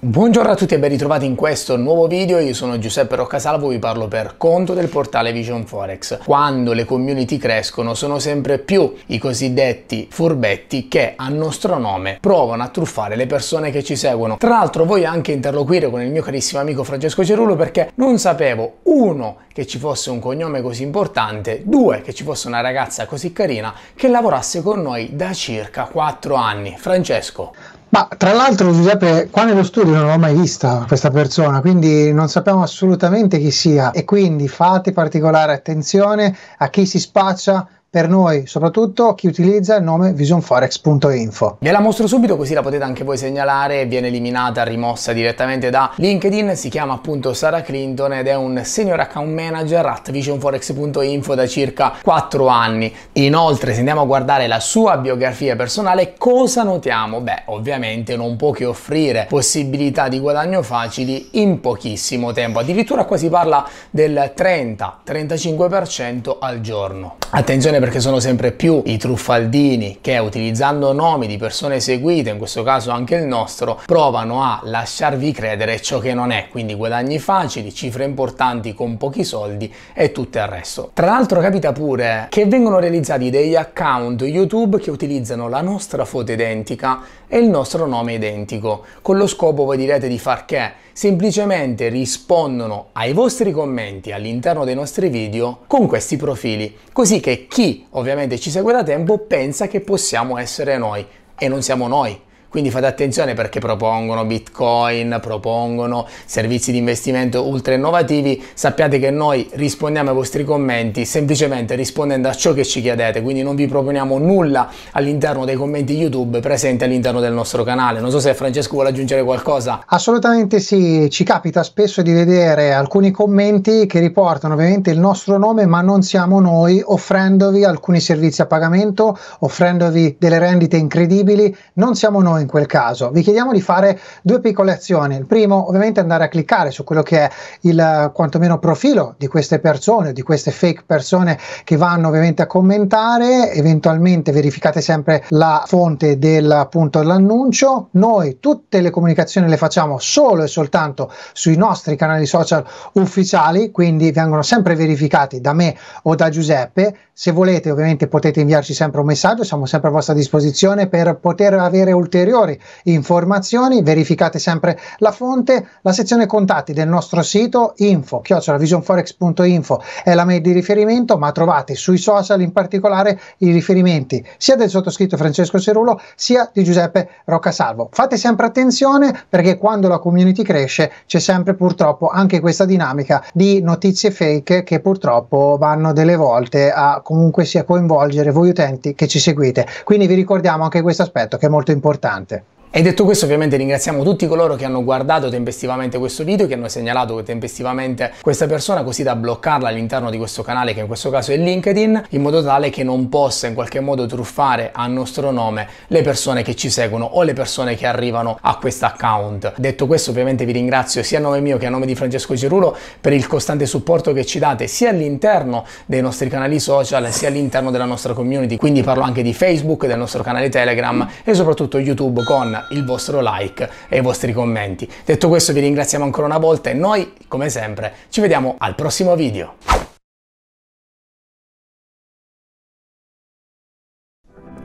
Buongiorno a tutti e ben ritrovati in questo nuovo video, io sono Giuseppe Roccasalvo, vi parlo per conto del portale Vision Forex. Quando le community crescono sono sempre più i cosiddetti furbetti che a nostro nome provano a truffare le persone che ci seguono. Tra l'altro voglio anche interloquire con il mio carissimo amico Francesco Cerullo perché non sapevo, uno, che ci fosse un cognome così importante, due, che ci fosse una ragazza così carina che lavorasse con noi da circa 4 anni. Francesco. Ma tra l'altro Giuseppe, qua nello studio non l'ho mai vista questa persona, quindi non sappiamo assolutamente chi sia e quindi fate particolare attenzione a chi si spaccia per noi, soprattutto chi utilizza il nome visionforex.info. Ve la mostro subito così la potete anche voi segnalare, viene eliminata, rimossa direttamente da LinkedIn, si chiama appunto Sara Clinton ed è un senior account manager at visionforex.info da circa 4 anni. Inoltre se andiamo a guardare la sua biografia personale cosa notiamo? Beh ovviamente non può che offrire possibilità di guadagno facili in pochissimo tempo, addirittura qua si parla del 30-35% al giorno. Attenzione attenzione perché sono sempre più i truffaldini che utilizzando nomi di persone seguite, in questo caso anche il nostro, provano a lasciarvi credere ciò che non è, quindi guadagni facili, cifre importanti con pochi soldi e tutto il resto. Tra l'altro capita pure che vengono realizzati degli account YouTube che utilizzano la nostra foto identica e il nostro nome identico, con lo scopo voi direte di far che semplicemente rispondono ai vostri commenti all'interno dei nostri video con questi profili, così che chi ovviamente ci segue da tempo pensa che possiamo essere noi e non siamo noi quindi fate attenzione perché propongono Bitcoin, propongono servizi di investimento ultra innovativi. Sappiate che noi rispondiamo ai vostri commenti semplicemente rispondendo a ciò che ci chiedete, quindi non vi proponiamo nulla all'interno dei commenti YouTube presenti all'interno del nostro canale. Non so se Francesco vuole aggiungere qualcosa. Assolutamente sì, ci capita spesso di vedere alcuni commenti che riportano ovviamente il nostro nome, ma non siamo noi, offrendovi alcuni servizi a pagamento, offrendovi delle rendite incredibili. Non siamo noi in quel caso. Vi chiediamo di fare due piccole azioni. Il primo, ovviamente, andare a cliccare su quello che è il eh, quantomeno profilo di queste persone, di queste fake persone che vanno ovviamente a commentare. Eventualmente verificate sempre la fonte del, appunto, dell'annuncio. Noi tutte le comunicazioni le facciamo solo e soltanto sui nostri canali social ufficiali, quindi vengono sempre verificati da me o da Giuseppe. Se volete, ovviamente, potete inviarci sempre un messaggio, siamo sempre a vostra disposizione per poter avere ulteriori ulteriori informazioni verificate sempre la fonte, la sezione contatti del nostro sito info chiocciolavisionforex.info è la mail di riferimento ma trovate sui social in particolare i riferimenti sia del sottoscritto Francesco Cerulo sia di Giuseppe Roccasalvo. Fate sempre attenzione perché quando la community cresce c'è sempre purtroppo anche questa dinamica di notizie fake che purtroppo vanno delle volte a comunque sia coinvolgere voi utenti che ci seguite. Quindi vi ricordiamo anche questo aspetto che è molto importante importante. E detto questo ovviamente ringraziamo tutti coloro che hanno guardato tempestivamente questo video, che hanno segnalato tempestivamente questa persona così da bloccarla all'interno di questo canale che in questo caso è LinkedIn, in modo tale che non possa in qualche modo truffare a nostro nome le persone che ci seguono o le persone che arrivano a questo account. Detto questo ovviamente vi ringrazio sia a nome mio che a nome di Francesco Cerulo per il costante supporto che ci date sia all'interno dei nostri canali social sia all'interno della nostra community, quindi parlo anche di Facebook, del nostro canale Telegram e soprattutto YouTube con il vostro like e i vostri commenti. Detto questo vi ringraziamo ancora una volta e noi, come sempre, ci vediamo al prossimo video.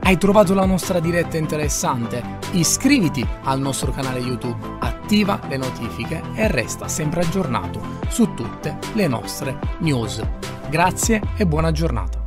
Hai trovato la nostra diretta interessante? Iscriviti al nostro canale YouTube, attiva le notifiche e resta sempre aggiornato su tutte le nostre news. Grazie e buona giornata.